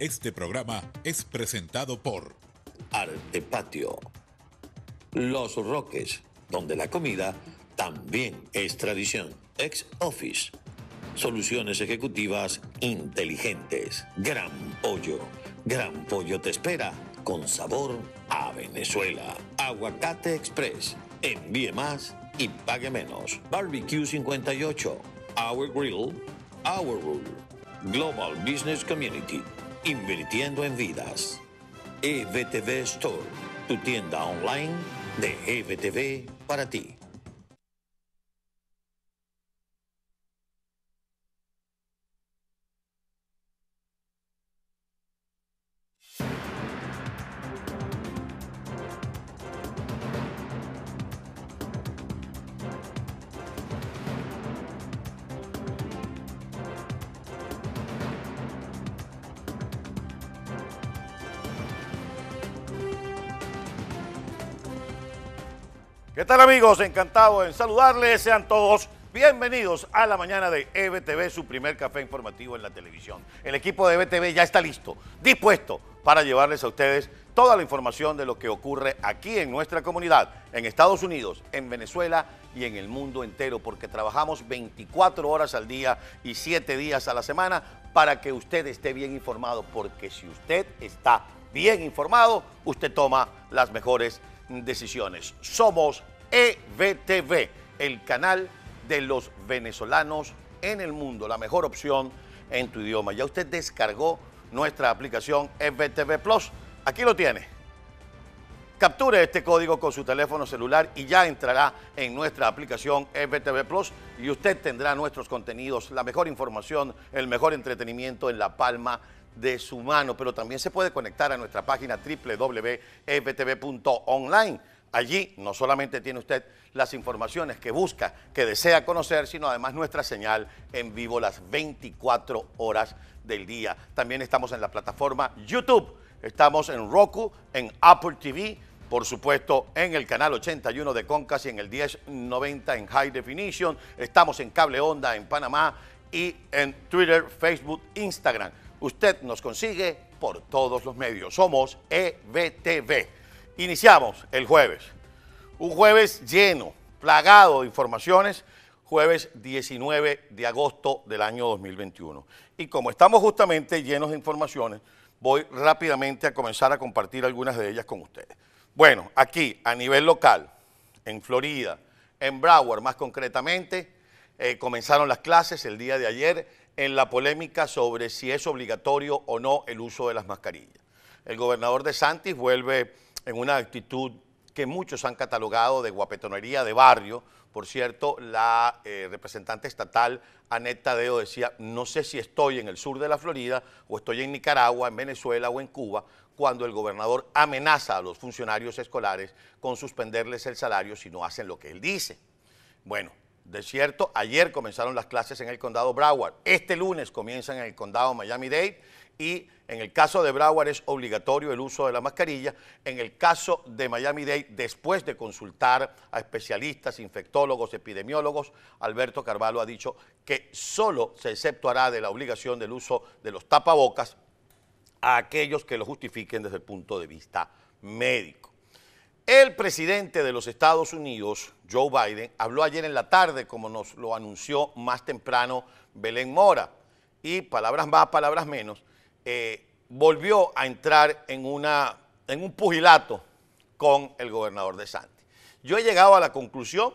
Este programa es presentado por Arte Patio. Los Roques, donde la comida también es tradición. Ex Office. Soluciones ejecutivas inteligentes. Gran Pollo. Gran Pollo te espera con sabor a Venezuela. Aguacate Express. Envíe más y pague menos. Barbecue 58. Our Grill. Our Rule. Global Business Community. Invirtiendo en vidas. EBTV Store, tu tienda online de EBTV para ti. ¿Qué tal amigos? Encantado en saludarles. Sean todos bienvenidos a la mañana de EBTV, su primer café informativo en la televisión. El equipo de EBTV ya está listo, dispuesto para llevarles a ustedes toda la información de lo que ocurre aquí en nuestra comunidad, en Estados Unidos, en Venezuela y en el mundo entero, porque trabajamos 24 horas al día y 7 días a la semana para que usted esté bien informado, porque si usted está bien informado, usted toma las mejores decisiones decisiones. Somos EVTV, el canal de los venezolanos en el mundo, la mejor opción en tu idioma. Ya usted descargó nuestra aplicación EVTV Plus. Aquí lo tiene. Capture este código con su teléfono celular y ya entrará en nuestra aplicación EVTV Plus y usted tendrá nuestros contenidos, la mejor información, el mejor entretenimiento en la palma de su mano, pero también se puede conectar a nuestra página www.ftv.online. Allí no solamente tiene usted las informaciones que busca, que desea conocer, sino además nuestra señal en vivo las 24 horas del día. También estamos en la plataforma YouTube, estamos en Roku, en Apple TV, por supuesto en el canal 81 de Concas y en el 1090 en High Definition. Estamos en Cable Onda en Panamá y en Twitter, Facebook, Instagram. Usted nos consigue por todos los medios. Somos EBTV. Iniciamos el jueves. Un jueves lleno, plagado de informaciones, jueves 19 de agosto del año 2021. Y como estamos justamente llenos de informaciones, voy rápidamente a comenzar a compartir algunas de ellas con ustedes. Bueno, aquí a nivel local, en Florida, en Broward más concretamente, eh, comenzaron las clases el día de ayer en la polémica sobre si es obligatorio o no el uso de las mascarillas. El gobernador de Santis vuelve en una actitud que muchos han catalogado de guapetonería de barrio. Por cierto, la eh, representante estatal aneta Deo decía, no sé si estoy en el sur de la Florida o estoy en Nicaragua, en Venezuela o en Cuba, cuando el gobernador amenaza a los funcionarios escolares con suspenderles el salario si no hacen lo que él dice. Bueno, de cierto, ayer comenzaron las clases en el condado Broward. Este lunes comienzan en el condado Miami-Dade y en el caso de Broward es obligatorio el uso de la mascarilla. En el caso de Miami-Dade, después de consultar a especialistas, infectólogos, epidemiólogos, Alberto Carvalho ha dicho que solo se exceptuará de la obligación del uso de los tapabocas a aquellos que lo justifiquen desde el punto de vista médico. El presidente de los Estados Unidos, Joe Biden, habló ayer en la tarde, como nos lo anunció más temprano Belén Mora, y palabras más, palabras menos, eh, volvió a entrar en, una, en un pugilato con el gobernador de Santi. Yo he llegado a la conclusión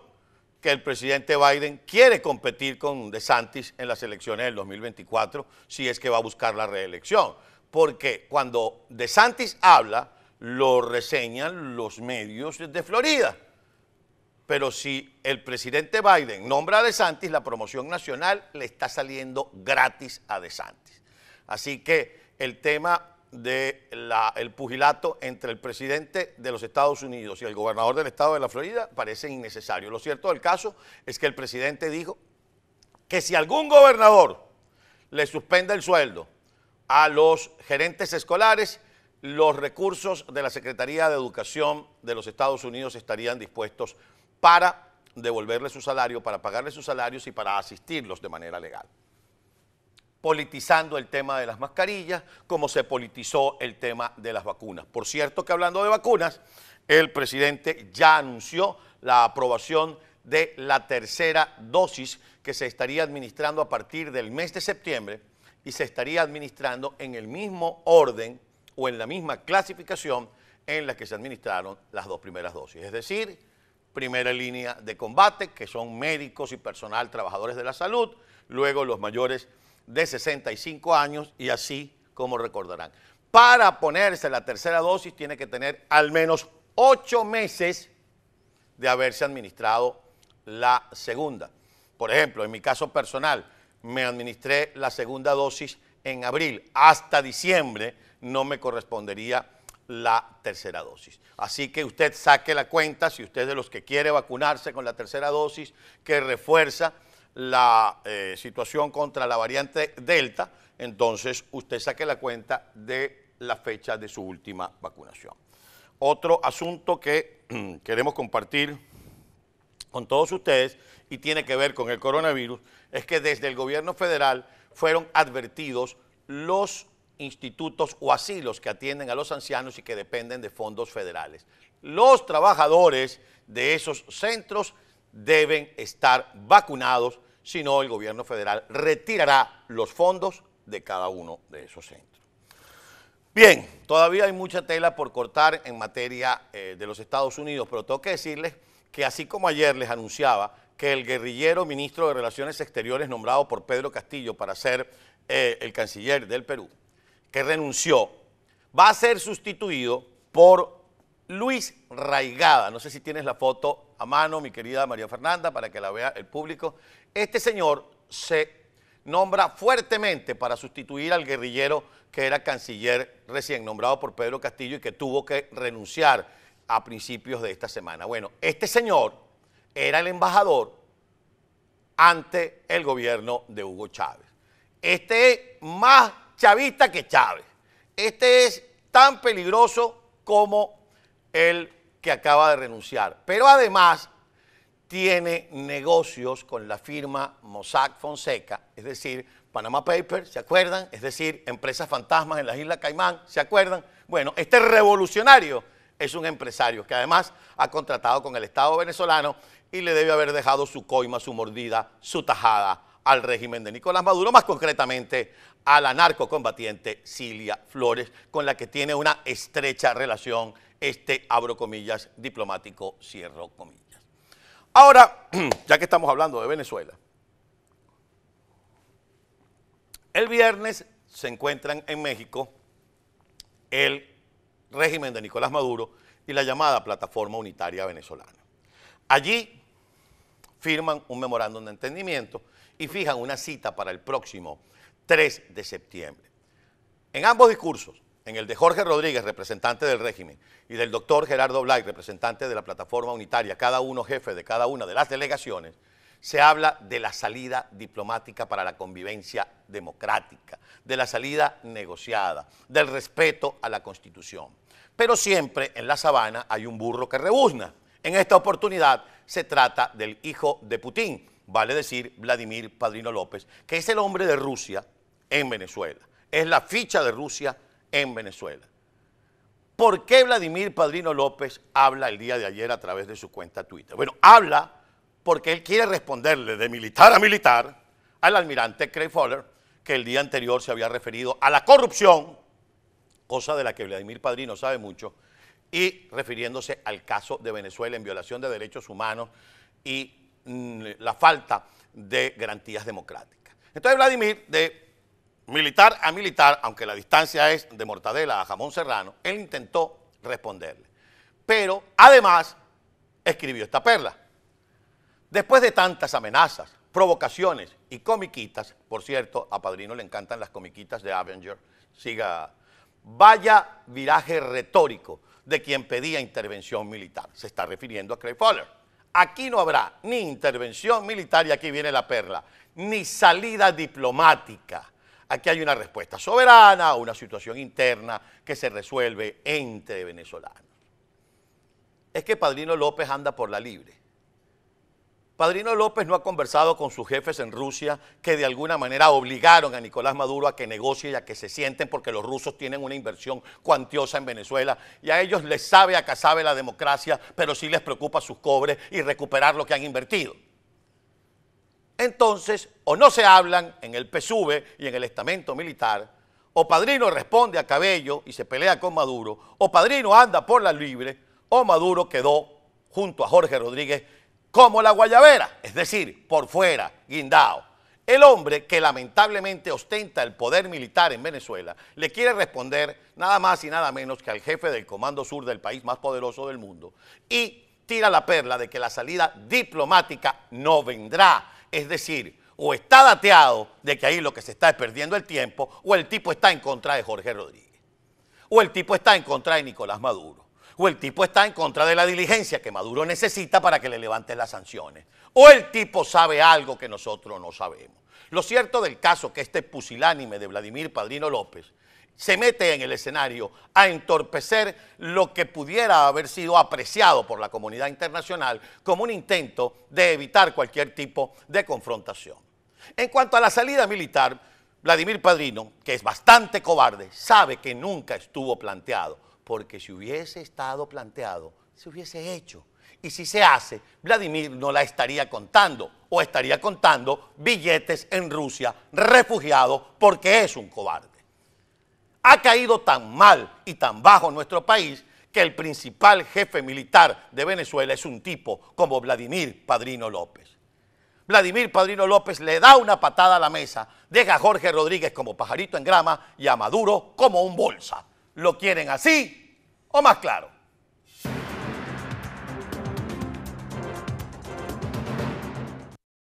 que el presidente Biden quiere competir con DeSantis en las elecciones del 2024 si es que va a buscar la reelección. Porque cuando DeSantis habla, lo reseñan los medios de Florida. Pero si el presidente Biden nombra a DeSantis, la promoción nacional le está saliendo gratis a DeSantis. Así que el tema del pugilato entre el presidente de los Estados Unidos y el gobernador del estado de la Florida parece innecesario. Lo cierto del caso es que el presidente dijo que si algún gobernador le suspende el sueldo a los gerentes escolares, los recursos de la Secretaría de Educación de los Estados Unidos estarían dispuestos para devolverle su salario, para pagarle sus salarios y para asistirlos de manera legal. Politizando el tema de las mascarillas, como se politizó el tema de las vacunas. Por cierto que hablando de vacunas, el presidente ya anunció la aprobación de la tercera dosis que se estaría administrando a partir del mes de septiembre y se estaría administrando en el mismo orden o en la misma clasificación en la que se administraron las dos primeras dosis. Es decir, primera línea de combate, que son médicos y personal trabajadores de la salud, luego los mayores de 65 años y así como recordarán. Para ponerse la tercera dosis tiene que tener al menos ocho meses de haberse administrado la segunda. Por ejemplo, en mi caso personal, me administré la segunda dosis en abril hasta diciembre no me correspondería la tercera dosis. Así que usted saque la cuenta, si usted es de los que quiere vacunarse con la tercera dosis, que refuerza la eh, situación contra la variante Delta, entonces usted saque la cuenta de la fecha de su última vacunación. Otro asunto que queremos compartir con todos ustedes y tiene que ver con el coronavirus es que desde el gobierno federal fueron advertidos los institutos o asilos que atienden a los ancianos y que dependen de fondos federales. Los trabajadores de esos centros deben estar vacunados, si no el gobierno federal retirará los fondos de cada uno de esos centros. Bien, todavía hay mucha tela por cortar en materia eh, de los Estados Unidos, pero tengo que decirles que así como ayer les anunciaba que el guerrillero ministro de Relaciones Exteriores nombrado por Pedro Castillo para ser eh, el canciller del Perú, que renunció, va a ser sustituido por Luis Raigada. No sé si tienes la foto a mano, mi querida María Fernanda, para que la vea el público. Este señor se nombra fuertemente para sustituir al guerrillero que era canciller recién nombrado por Pedro Castillo y que tuvo que renunciar a principios de esta semana. Bueno, este señor era el embajador ante el gobierno de Hugo Chávez. Este es más chavista que Chávez. Este es tan peligroso como el que acaba de renunciar. Pero además tiene negocios con la firma Mossack Fonseca, es decir, Panama Papers, ¿se acuerdan? Es decir, empresas fantasmas en las Islas Caimán, ¿se acuerdan? Bueno, este revolucionario es un empresario que además ha contratado con el Estado venezolano y le debe haber dejado su coima, su mordida, su tajada al régimen de Nicolás Maduro, más concretamente a la narcocombatiente Cilia Flores, con la que tiene una estrecha relación este, abro comillas, diplomático, cierro comillas. Ahora, ya que estamos hablando de Venezuela, el viernes se encuentran en México el régimen de Nicolás Maduro y la llamada Plataforma Unitaria Venezolana. Allí firman un memorándum de entendimiento y fijan una cita para el próximo 3 de septiembre. En ambos discursos, en el de Jorge Rodríguez, representante del régimen, y del doctor Gerardo Blake, representante de la plataforma unitaria, cada uno jefe de cada una de las delegaciones, se habla de la salida diplomática para la convivencia democrática, de la salida negociada, del respeto a la Constitución. Pero siempre en la sabana hay un burro que rebuzna. En esta oportunidad se trata del hijo de Putin, vale decir Vladimir Padrino López, que es el hombre de Rusia en Venezuela, es la ficha de Rusia en Venezuela. ¿Por qué Vladimir Padrino López habla el día de ayer a través de su cuenta Twitter? Bueno, habla porque él quiere responderle de militar a militar al almirante Craig Fowler, que el día anterior se había referido a la corrupción, cosa de la que Vladimir Padrino sabe mucho, y refiriéndose al caso de Venezuela en violación de derechos humanos y Mm, la falta de garantías democráticas. Entonces Vladimir, de militar a militar, aunque la distancia es de Mortadela a Jamón Serrano, él intentó responderle. Pero además escribió esta perla. Después de tantas amenazas, provocaciones y comiquitas, por cierto, a Padrino le encantan las comiquitas de Avenger, siga, vaya viraje retórico de quien pedía intervención militar. Se está refiriendo a Craig Fowler. Aquí no habrá ni intervención militar, y aquí viene la perla, ni salida diplomática. Aquí hay una respuesta soberana una situación interna que se resuelve entre venezolanos. Es que Padrino López anda por la libre Padrino López no ha conversado con sus jefes en Rusia que de alguna manera obligaron a Nicolás Maduro a que negocie y a que se sienten porque los rusos tienen una inversión cuantiosa en Venezuela y a ellos les sabe a casabe la democracia, pero sí les preocupa sus cobres y recuperar lo que han invertido. Entonces, o no se hablan en el PSUV y en el estamento militar, o Padrino responde a Cabello y se pelea con Maduro, o Padrino anda por la libre, o Maduro quedó junto a Jorge Rodríguez como la guayabera, es decir, por fuera, guindao. El hombre que lamentablemente ostenta el poder militar en Venezuela le quiere responder nada más y nada menos que al jefe del Comando Sur del país más poderoso del mundo y tira la perla de que la salida diplomática no vendrá. Es decir, o está dateado de que ahí lo que se está es perdiendo el tiempo, o el tipo está en contra de Jorge Rodríguez, o el tipo está en contra de Nicolás Maduro. O el tipo está en contra de la diligencia que Maduro necesita para que le levanten las sanciones. O el tipo sabe algo que nosotros no sabemos. Lo cierto del caso que este pusilánime de Vladimir Padrino López se mete en el escenario a entorpecer lo que pudiera haber sido apreciado por la comunidad internacional como un intento de evitar cualquier tipo de confrontación. En cuanto a la salida militar, Vladimir Padrino, que es bastante cobarde, sabe que nunca estuvo planteado porque si hubiese estado planteado, se hubiese hecho. Y si se hace, Vladimir no la estaría contando o estaría contando billetes en Rusia, refugiado, porque es un cobarde. Ha caído tan mal y tan bajo nuestro país que el principal jefe militar de Venezuela es un tipo como Vladimir Padrino López. Vladimir Padrino López le da una patada a la mesa, deja a Jorge Rodríguez como pajarito en grama y a Maduro como un bolsa. ¿Lo quieren así o más claro?